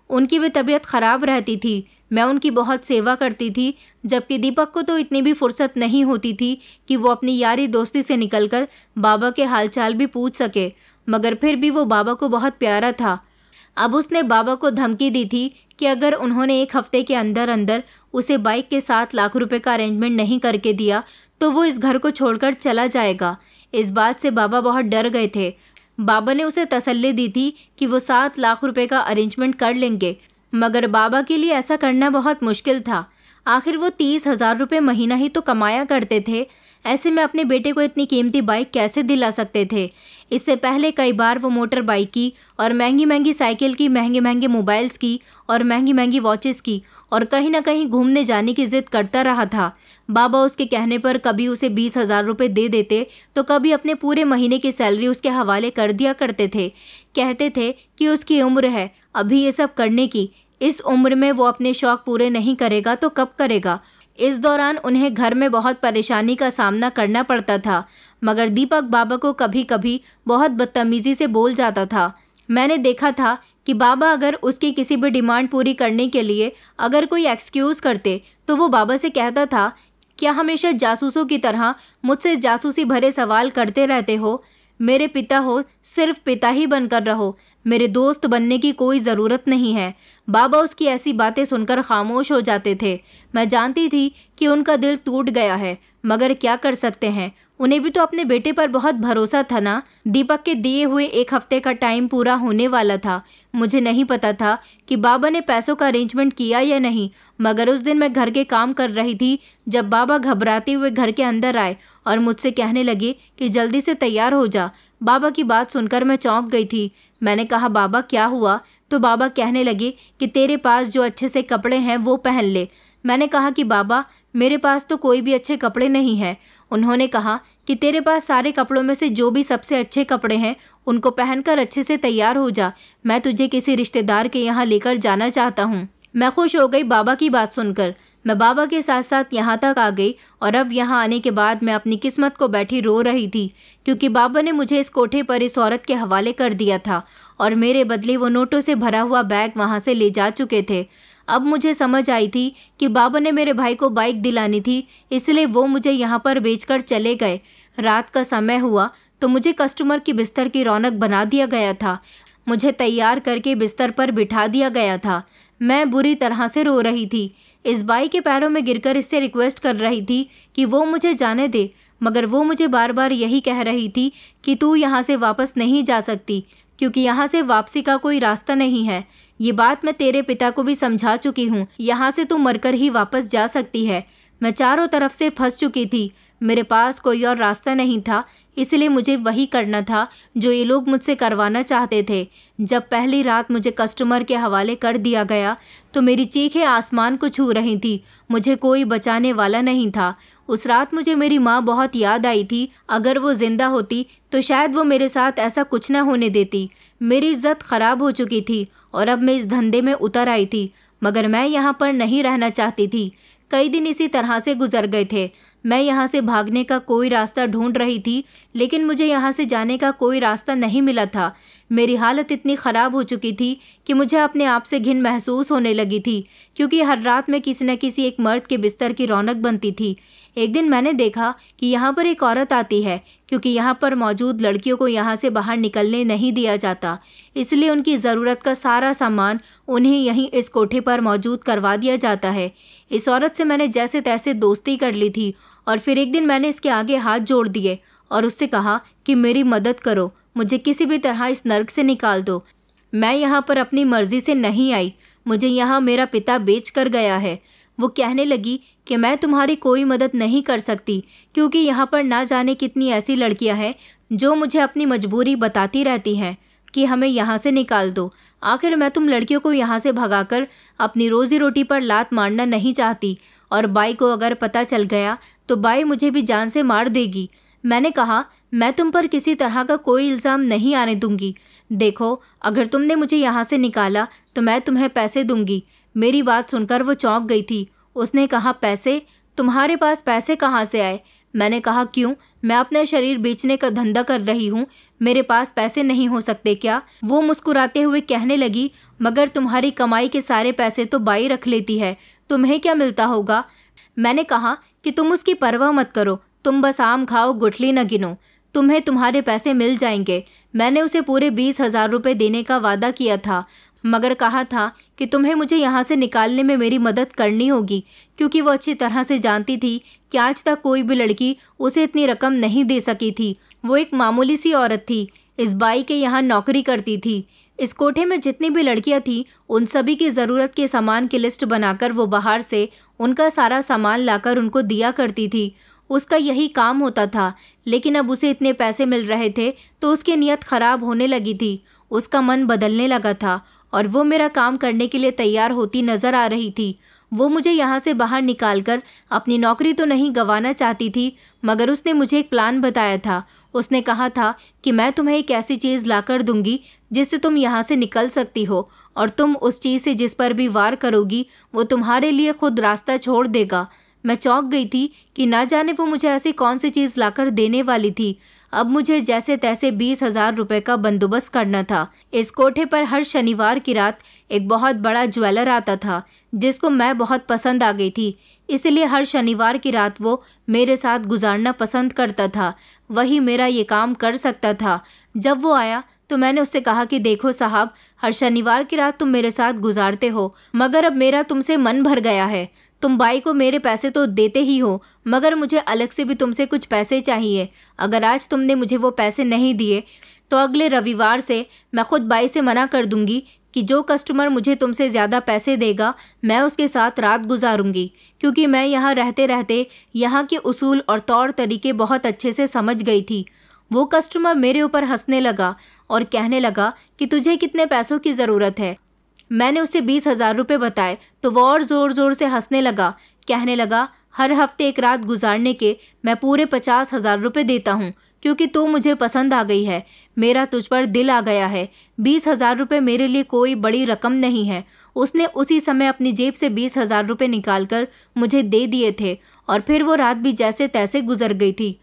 उनकी भी तबीयत ख़राब रहती थी मैं उनकी बहुत सेवा करती थी जबकि दीपक को तो इतनी भी फुर्सत नहीं होती थी कि वो अपनी यारी दोस्ती से निकलकर बाबा के हालचाल भी पूछ सके मगर फिर भी वो बाबा को बहुत प्यारा था अब उसने बाबा को धमकी दी थी कि अगर उन्होंने एक हफ्ते के अंदर अंदर उसे बाइक के साथ लाख रुपए का अरेंजमेंट नहीं करके दिया तो वो इस घर को छोड़कर चला जाएगा इस बात से बाबा बहुत डर गए थे बाबा ने उसे तसल्ली दी थी कि वो सात लाख रुपए का अरेंजमेंट कर लेंगे मगर बाबा के लिए ऐसा करना बहुत मुश्किल था आखिर वो तीस हज़ार रुपये महीना ही तो कमाया करते थे ऐसे में अपने बेटे को इतनी कीमती बाइक कैसे दिला सकते थे इससे पहले कई बार वो मोटर बाइक की और महंगी महंगी साइकिल की महंगे महंगे मोबाइल्स की और महंगी महंगी वॉचेस की और कहीं ना कहीं घूमने जाने की जिद करता रहा था बाबा उसके कहने पर कभी उसे बीस हज़ार रुपये दे देते तो कभी अपने पूरे महीने की सैलरी उसके हवाले कर दिया करते थे कहते थे कि उसकी उम्र है अभी ये सब करने की इस उम्र में वो अपने शौक पूरे नहीं करेगा तो कब करेगा इस दौरान उन्हें घर में बहुत परेशानी का सामना करना पड़ता था मगर दीपक बाबा को कभी कभी बहुत बदतमीज़ी से बोल जाता था मैंने देखा था कि बाबा अगर उसकी किसी भी डिमांड पूरी करने के लिए अगर कोई एक्सक्यूज़ करते तो वो बाबा से कहता था क्या हमेशा जासूसों की तरह मुझसे जासूसी भरे सवाल करते रहते हो मेरे पिता हो सिर्फ पिता ही बनकर रहो मेरे दोस्त बनने की कोई ज़रूरत नहीं है बाबा उसकी ऐसी बातें सुनकर खामोश हो जाते थे मैं जानती थी कि उनका दिल टूट गया है मगर क्या कर सकते हैं उन्हें भी तो अपने बेटे पर बहुत भरोसा था ना दीपक के दिए हुए एक हफ्ते का टाइम पूरा होने वाला था मुझे नहीं पता था कि बाबा ने पैसों का अरेंजमेंट किया या नहीं मगर उस दिन मैं घर के काम कर रही थी जब बाबा घबराते हुए घर के अंदर आए और मुझसे कहने लगी कि जल्दी से तैयार हो जा बाबा की बात सुनकर मैं चौंक गई थी मैंने कहा बाबा क्या हुआ तो बाबा कहने लगे कि तेरे पास जो अच्छे से कपड़े हैं वो पहन ले मैंने कहा कि बाबा मेरे पास तो कोई भी अच्छे कपड़े नहीं हैं उन्होंने कहा कि तेरे पास सारे कपड़ों में से जो भी सबसे अच्छे कपड़े हैं उनको पहनकर अच्छे से तैयार हो जा मैं तुझे किसी रिश्तेदार के यहाँ लेकर जाना चाहता हूँ मैं खुश हो गई बाबा की बात सुनकर मैं बाबा के साथ साथ यहाँ तक आ गई और अब यहाँ आने के बाद मैं अपनी किस्मत को बैठी रो रही थी क्योंकि बाबा ने मुझे इस कोठे पर इस औरत के हवाले कर दिया था और मेरे बदले वो नोटों से भरा हुआ बैग वहाँ से ले जा चुके थे अब मुझे समझ आई थी कि बाबा ने मेरे भाई को बाइक दिलानी थी इसलिए वो मुझे यहाँ पर बेचकर चले गए रात का समय हुआ तो मुझे कस्टमर की बिस्तर की रौनक बना दिया गया था मुझे तैयार करके बिस्तर पर बिठा दिया गया था मैं बुरी तरह से रो रही थी इस बाई के पैरों में गिरकर इससे रिक्वेस्ट कर रही थी कि वो मुझे जाने दे मगर वो मुझे बार बार यही कह रही थी कि तू यहाँ से वापस नहीं जा सकती क्योंकि यहाँ से वापसी का कोई रास्ता नहीं है ये बात मैं तेरे पिता को भी समझा चुकी हूँ यहाँ से तू मरकर ही वापस जा सकती है मैं चारों तरफ से फंस चुकी थी मेरे पास कोई और रास्ता नहीं था इसलिए मुझे वही करना था जो ये लोग मुझसे करवाना चाहते थे जब पहली रात मुझे कस्टमर के हवाले कर दिया गया तो मेरी चीखें आसमान को छू रही थी मुझे कोई बचाने वाला नहीं था उस रात मुझे मेरी माँ बहुत याद आई थी अगर वो ज़िंदा होती तो शायद वो मेरे साथ ऐसा कुछ ना होने देती मेरी इज्जत ख़राब हो चुकी थी और अब मैं इस धंधे में उतर आई थी मगर मैं यहाँ पर नहीं रहना चाहती थी कई दिन इसी तरह से गुजर गए थे मैं यहाँ से भागने का कोई रास्ता ढूंढ रही थी लेकिन मुझे यहाँ से जाने का कोई रास्ता नहीं मिला था मेरी हालत इतनी ख़राब हो चुकी थी कि मुझे अपने आप से घिन महसूस होने लगी थी क्योंकि हर रात में किसी न किसी एक मर्द के बिस्तर की रौनक बनती थी एक दिन मैंने देखा कि यहाँ पर एक औरत आती है क्योंकि यहाँ पर मौजूद लड़कियों को यहाँ से बाहर निकलने नहीं दिया जाता इसलिए उनकी ज़रूरत का सारा सामान उन्हें यहीं इस कोठे पर मौजूद करवा दिया जाता है इस औरत से मैंने जैसे तैसे दोस्ती कर ली थी और फिर एक दिन मैंने इसके आगे हाथ जोड़ दिए और उससे कहा कि मेरी मदद करो मुझे किसी भी तरह इस नर्क से निकाल दो मैं यहाँ पर अपनी मर्जी से नहीं आई मुझे यहाँ मेरा पिता बेच कर गया है वो कहने लगी कि मैं तुम्हारी कोई मदद नहीं कर सकती क्योंकि यहाँ पर ना जाने कितनी ऐसी लड़कियाँ हैं जो मुझे अपनी मजबूरी बताती रहती हैं कि हमें यहाँ से निकाल दो आखिर मैं तुम लड़कियों को यहाँ से भगाकर अपनी रोज़ी रोटी पर लात मारना नहीं चाहती और बाई को अगर पता चल गया तो बाई मुझे भी जान से मार देगी मैंने कहा मैं तुम पर किसी तरह का कोई इल्ज़ाम नहीं आने दूंगी देखो अगर तुमने मुझे यहाँ से निकाला तो मैं तुम्हें पैसे दूंगी मेरी बात सुनकर वो चौंक गई थी उसने कहा पैसे तुम्हारे पास पैसे कहाँ से आए मैंने कहा क्यों मैं अपना शरीर बेचने का धंधा कर रही हूँ मेरे पास पैसे नहीं हो सकते क्या वो मुस्कुराते हुए कहने लगी मगर तुम्हारी कमाई के सारे पैसे तो बाई रख लेती है तुम्हें क्या मिलता होगा मैंने कहा कि तुम उसकी परवाह मत करो तुम बस आम खाओ गुठली न गिनो तुम्हें तुम्हारे पैसे मिल जाएंगे मैंने उसे पूरे बीस हजार रुपये देने का वादा किया था मगर कहा था कि तुम्हें मुझे यहाँ से निकालने में मेरी मदद करनी होगी क्योंकि वो अच्छी तरह से जानती थी कि आज तक कोई भी लड़की उसे इतनी रकम नहीं दे सकी थी वो एक मामूली सी औरत थी इस बाई के यहाँ नौकरी करती थी इस कोठे में जितनी भी लड़कियाँ थीं उन सभी की ज़रूरत के सामान की लिस्ट बनाकर वो बाहर से उनका सारा सामान लाकर उनको दिया करती थी उसका यही काम होता था लेकिन अब उसे इतने पैसे मिल रहे थे तो उसकी नीयत ख़राब होने लगी थी उसका मन बदलने लगा था और वो मेरा काम करने के लिए तैयार होती नज़र आ रही थी वो मुझे यहाँ से बाहर निकालकर अपनी नौकरी तो नहीं गंवाना चाहती थी मगर उसने मुझे एक प्लान बताया था उसने कहा था कि मैं तुम्हें एक ऐसी चीज़ लाकर दूंगी जिससे तुम यहाँ से निकल सकती हो और तुम उस चीज़ से जिस पर भी वार करोगी वो तुम्हारे लिए खुद रास्ता छोड़ देगा मैं चौंक गई थी कि ना जाने वो मुझे ऐसी कौन सी चीज़ लाकर देने वाली थी अब मुझे जैसे तैसे बीस हजार रुपये का बंदोबस्त करना था इस कोठे पर हर शनिवार की रात एक बहुत बड़ा ज्वेलर आता था जिसको मैं बहुत पसंद आ गई थी इसलिए हर शनिवार की रात वो मेरे साथ गुजारना पसंद करता था वही मेरा ये काम कर सकता था जब वो आया तो मैंने उससे कहा कि देखो साहब हर शनिवार की रात तुम मेरे साथ गुजारते हो मगर अब मेरा तुमसे मन भर गया है तुम बाई को मेरे पैसे तो देते ही हो मगर मुझे अलग से भी तुमसे कुछ पैसे चाहिए अगर आज तुमने मुझे वो पैसे नहीं दिए तो अगले रविवार से मैं खुद बाई से मना कर दूंगी कि जो कस्टमर मुझे तुमसे ज़्यादा पैसे देगा मैं उसके साथ रात गुजारूंगी क्योंकि मैं यहाँ रहते रहते यहाँ के उसूल और तौर तरीके बहुत अच्छे से समझ गई थी वो कस्टमर मेरे ऊपर हंसने लगा और कहने लगा कि तुझे कितने पैसों की ज़रूरत है मैंने उसे बीस हजार रुपये बताए तो वो और ज़ोर ज़ोर से हंसने लगा कहने लगा हर हफ्ते एक रात गुजारने के मैं पूरे पचास हजार रुपये देता हूँ क्योंकि तू मुझे पसंद आ गई है मेरा तुझ पर दिल आ गया है बीस हजार रुपये मेरे लिए कोई बड़ी रकम नहीं है उसने उसी समय अपनी जेब से बीस हजार रुपये निकाल कर मुझे दे दिए थे और फिर वो रात भी जैसे तैसे गुजर गई थी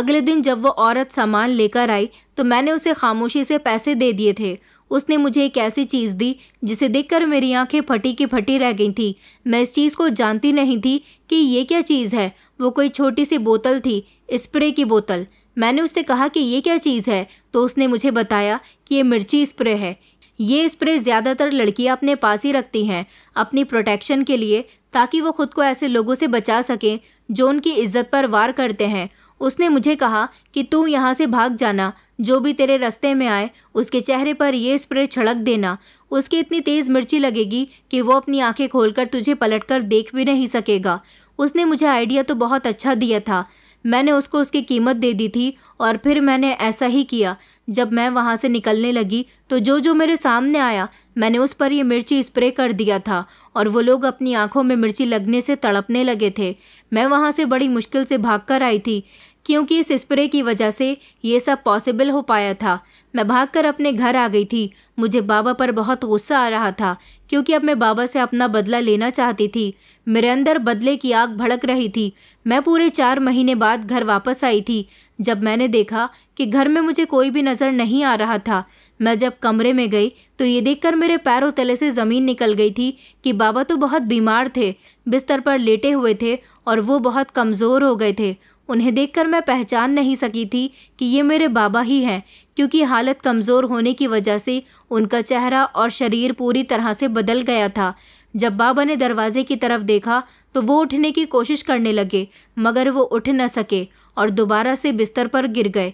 अगले दिन जब वो औरत सामान लेकर आई तो मैंने उसे खामोशी से पैसे दे दिए थे उसने मुझे एक ऐसी चीज़ दी जिसे देखकर मेरी आंखें फटी की फटी रह गई थी मैं इस चीज़ को जानती नहीं थी कि ये क्या चीज़ है वो कोई छोटी सी बोतल थी स्प्रे की बोतल मैंने उससे कहा कि ये क्या चीज़ है तो उसने मुझे बताया कि ये मिर्ची स्प्रे है ये स्प्रे ज़्यादातर लड़कियाँ अपने पास ही रखती हैं अपनी प्रोटेक्शन के लिए ताकि वो खुद को ऐसे लोगों से बचा सकें जो उनकी इज्जत पर वार करते हैं उसने मुझे कहा कि तू यहाँ से भाग जाना जो भी तेरे रास्ते में आए उसके चेहरे पर ये स्प्रे छड़क देना उसकी इतनी तेज़ मिर्ची लगेगी कि वो अपनी आंखें खोलकर तुझे पलटकर देख भी नहीं सकेगा उसने मुझे आइडिया तो बहुत अच्छा दिया था मैंने उसको उसकी कीमत दे दी थी और फिर मैंने ऐसा ही किया जब मैं वहाँ से निकलने लगी तो जो जो मेरे सामने आया मैंने उस पर यह मिर्ची स्प्रे कर दिया था और वो लोग अपनी आंखों में मिर्ची लगने से तड़पने लगे थे मैं वहाँ से बड़ी मुश्किल से भाग कर आई थी क्योंकि इस स्प्रे की वजह से ये सब पॉसिबल हो पाया था मैं भागकर अपने घर आ गई थी मुझे बाबा पर बहुत गुस्सा आ रहा था क्योंकि अब मैं बाबा से अपना बदला लेना चाहती थी मेरे अंदर बदले की आग भड़क रही थी मैं पूरे चार महीने बाद घर वापस आई थी जब मैंने देखा कि घर में मुझे कोई भी नज़र नहीं आ रहा था मैं जब कमरे में गई तो ये देखकर मेरे पैरों तले से ज़मीन निकल गई थी कि बाबा तो बहुत बीमार थे बिस्तर पर लेटे हुए थे और वो बहुत कमज़ोर हो गए थे उन्हें देखकर मैं पहचान नहीं सकी थी कि ये मेरे बाबा ही हैं क्योंकि हालत कमज़ोर होने की वजह से उनका चेहरा और शरीर पूरी तरह से बदल गया था जब बाबा ने दरवाजे की तरफ देखा तो वो उठने की कोशिश करने लगे मगर वो उठ न सके और दोबारा से बिस्तर पर गिर गए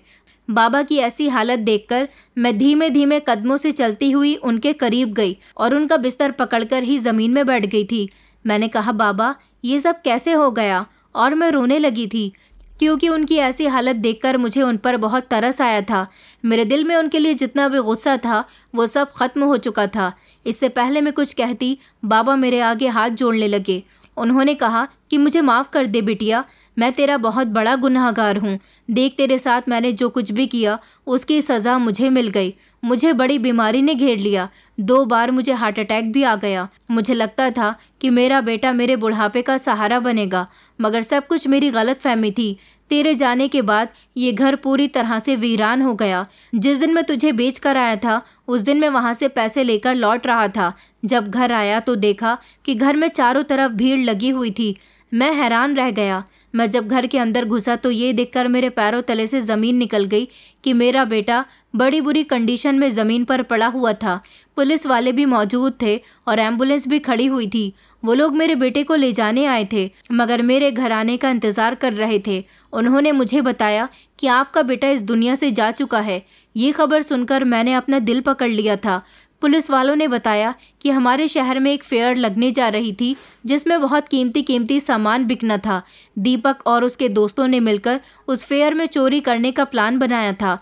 बाबा की ऐसी हालत देखकर मैं धीमे धीमे कदमों से चलती हुई उनके करीब गई और उनका बिस्तर पकड़कर ही ज़मीन में बैठ गई थी मैंने कहा बाबा ये सब कैसे हो गया और मैं रोने लगी थी क्योंकि उनकी ऐसी हालत देखकर मुझे उन पर बहुत तरस आया था मेरे दिल में उनके लिए जितना भी गुस्सा था वो सब खत्म हो चुका था इससे पहले मैं कुछ कहती बाबा मेरे आगे हाथ जोड़ने लगे उन्होंने कहा कि मुझे माफ़ कर दे बिटिया मैं तेरा बहुत बड़ा गुनाहगार हूँ देख तेरे साथ मैंने जो कुछ भी किया उसकी सज़ा मुझे मिल गई मुझे बड़ी बीमारी ने घेर लिया दो बार मुझे हार्ट अटैक भी आ गया मुझे लगता था कि मेरा बेटा मेरे बुढ़ापे का सहारा बनेगा मगर सब कुछ मेरी गलत फहमी थी तेरे जाने के बाद ये घर पूरी तरह से वीरान हो गया जिस दिन मैं तुझे बेच कर आया था उस दिन मैं वहाँ से पैसे लेकर लौट रहा था जब घर आया तो देखा कि घर में चारों तरफ भीड़ लगी हुई थी मैं हैरान रह गया मैं जब घर के अंदर घुसा तो ये देखकर मेरे पैरों तले से ज़मीन निकल गई कि मेरा बेटा बड़ी बुरी कंडीशन में ज़मीन पर पड़ा हुआ था पुलिस वाले भी मौजूद थे और एम्बुलेंस भी खड़ी हुई थी वो लोग मेरे बेटे को ले जाने आए थे मगर मेरे घर आने का इंतज़ार कर रहे थे उन्होंने मुझे बताया कि आपका बेटा इस दुनिया से जा चुका है ये खबर सुनकर मैंने अपना दिल पकड़ लिया था पुलिस वालों ने बताया कि हमारे शहर में एक फेयर लगने जा रही थी जिसमें बहुत कीमती कीमती सामान बिकना था दीपक और उसके दोस्तों ने मिलकर उस फेयर में चोरी करने का प्लान बनाया था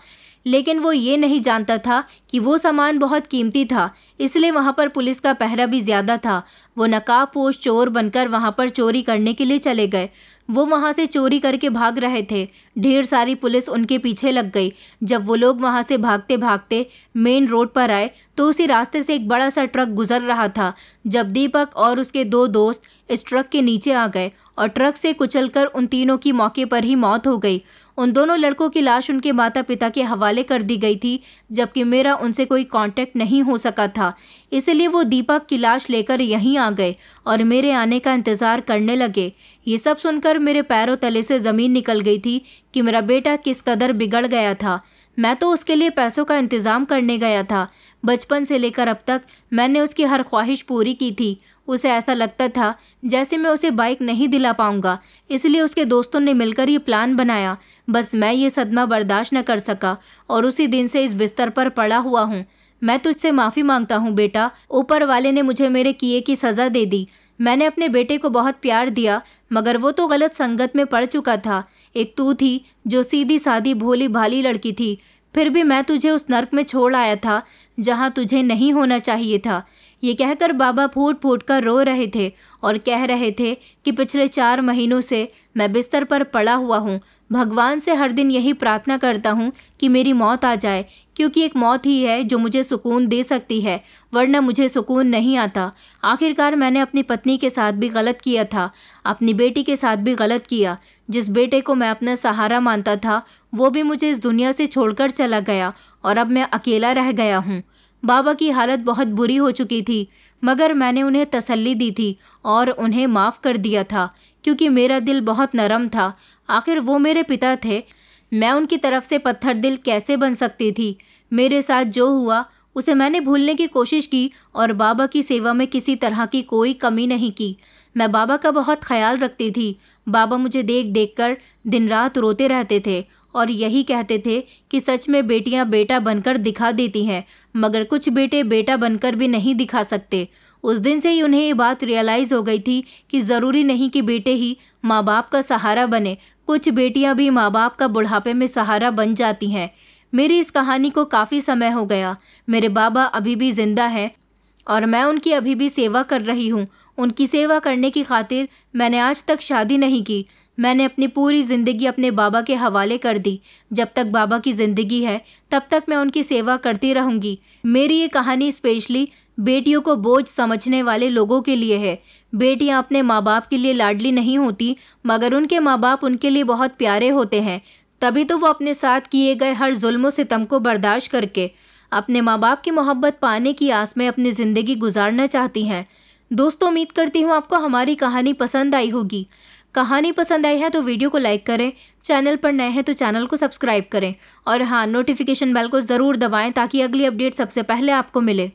लेकिन वो ये नहीं जानता था कि वो सामान बहुत कीमती था इसलिए वहाँ पर पुलिस का पहरा भी ज़्यादा था वो नकाबपोश चोर बनकर वहाँ पर चोरी करने के लिए चले गए वो वहाँ से चोरी करके भाग रहे थे ढेर सारी पुलिस उनके पीछे लग गई जब वो लोग वहाँ से भागते भागते मेन रोड पर आए तो उसी रास्ते से एक बड़ा सा ट्रक गुजर रहा था जब दीपक और उसके दो दोस्त इस ट्रक के नीचे आ गए और ट्रक से कुचलकर उन तीनों की मौके पर ही मौत हो गई उन दोनों लड़कों की लाश उनके माता पिता के हवाले कर दी गई थी जबकि मेरा उनसे कोई कांटेक्ट नहीं हो सका था इसलिए वो दीपक की लाश लेकर यहीं आ गए और मेरे आने का इंतज़ार करने लगे ये सब सुनकर मेरे पैरों तले से ज़मीन निकल गई थी कि मेरा बेटा किस कदर बिगड़ गया था मैं तो उसके लिए पैसों का इंतज़ाम करने गया था बचपन से लेकर अब तक मैंने उसकी हर ख्वाहिश पूरी की थी उसे ऐसा लगता था जैसे मैं उसे बाइक नहीं दिला पाऊंगा इसलिए उसके दोस्तों ने मिलकर ये प्लान बनाया बस मैं ये सदमा बर्दाश्त न कर सका और उसी दिन से इस बिस्तर पर पड़ा हुआ हूँ मैं तुझसे माफ़ी मांगता हूँ बेटा ऊपर वाले ने मुझे मेरे किए की सज़ा दे दी मैंने अपने बेटे को बहुत प्यार दिया मगर वो तो गलत संगत में पड़ चुका था एक तू थी जो सीधी सादी भोली भाली लड़की थी फिर भी मैं तुझे उस नर्क में छोड़ आया था जहाँ तुझे नहीं होना चाहिए था ये कहकर बाबा फूट फूट कर रो रहे थे और कह रहे थे कि पिछले चार महीनों से मैं बिस्तर पर पड़ा हुआ हूँ भगवान से हर दिन यही प्रार्थना करता हूँ कि मेरी मौत आ जाए क्योंकि एक मौत ही है जो मुझे सुकून दे सकती है वरना मुझे सुकून नहीं आता आखिरकार मैंने अपनी पत्नी के साथ भी गलत किया था अपनी बेटी के साथ भी गलत किया जिस बेटे को मैं अपना सहारा मानता था वो भी मुझे इस दुनिया से छोड़कर चला गया और अब मैं अकेला रह गया हूँ बाबा की हालत बहुत बुरी हो चुकी थी मगर मैंने उन्हें तसल्ली दी थी और उन्हें माफ़ कर दिया था क्योंकि मेरा दिल बहुत नरम था आखिर वो मेरे पिता थे मैं उनकी तरफ से पत्थर दिल कैसे बन सकती थी मेरे साथ जो हुआ उसे मैंने भूलने की कोशिश की और बाबा की सेवा में किसी तरह की कोई कमी नहीं की मैं बाबा का बहुत ख्याल रखती थी बाबा मुझे देख देख कर दिन रात रोते रहते थे और यही कहते थे कि सच में बेटियां बेटा बनकर दिखा देती हैं मगर कुछ बेटे बेटा बनकर भी नहीं दिखा सकते उस दिन से ही उन्हें ये बात रियलाइज़ हो गई थी कि ज़रूरी नहीं कि बेटे ही माँ बाप का सहारा बने कुछ बेटियाँ भी माँ बाप का बुढ़ापे में सहारा बन जाती हैं मेरी इस कहानी को काफ़ी समय हो गया मेरे बाबा अभी भी ज़िंदा हैं और मैं उनकी अभी भी सेवा कर रही हूँ उनकी सेवा करने की खातिर मैंने आज तक शादी नहीं की मैंने अपनी पूरी ज़िंदगी अपने बाबा के हवाले कर दी जब तक बाबा की ज़िंदगी है तब तक मैं उनकी सेवा करती रहूँगी मेरी ये कहानी स्पेशली बेटियों को बोझ समझने वाले लोगों के लिए है बेटियां अपने माँ बाप के लिए लाडली नहीं होती मगर उनके माँ बाप उनके लिए बहुत प्यारे होते हैं तभी तो वो अपने साथ किए गए हर जुल्म सितम को बर्दाश्त करके अपने माँ बाप की मोहब्बत पाने की आस में अपनी ज़िंदगी गुजारना चाहती हैं दोस्तों उम्मीद करती हूँ आपको हमारी कहानी पसंद आई होगी कहानी पसंद आई है तो वीडियो को लाइक करें चैनल पर नए हैं तो चैनल को सब्सक्राइब करें और हाँ नोटिफिकेशन बेल को ज़रूर दबाएं ताकि अगली अपडेट सबसे पहले आपको मिले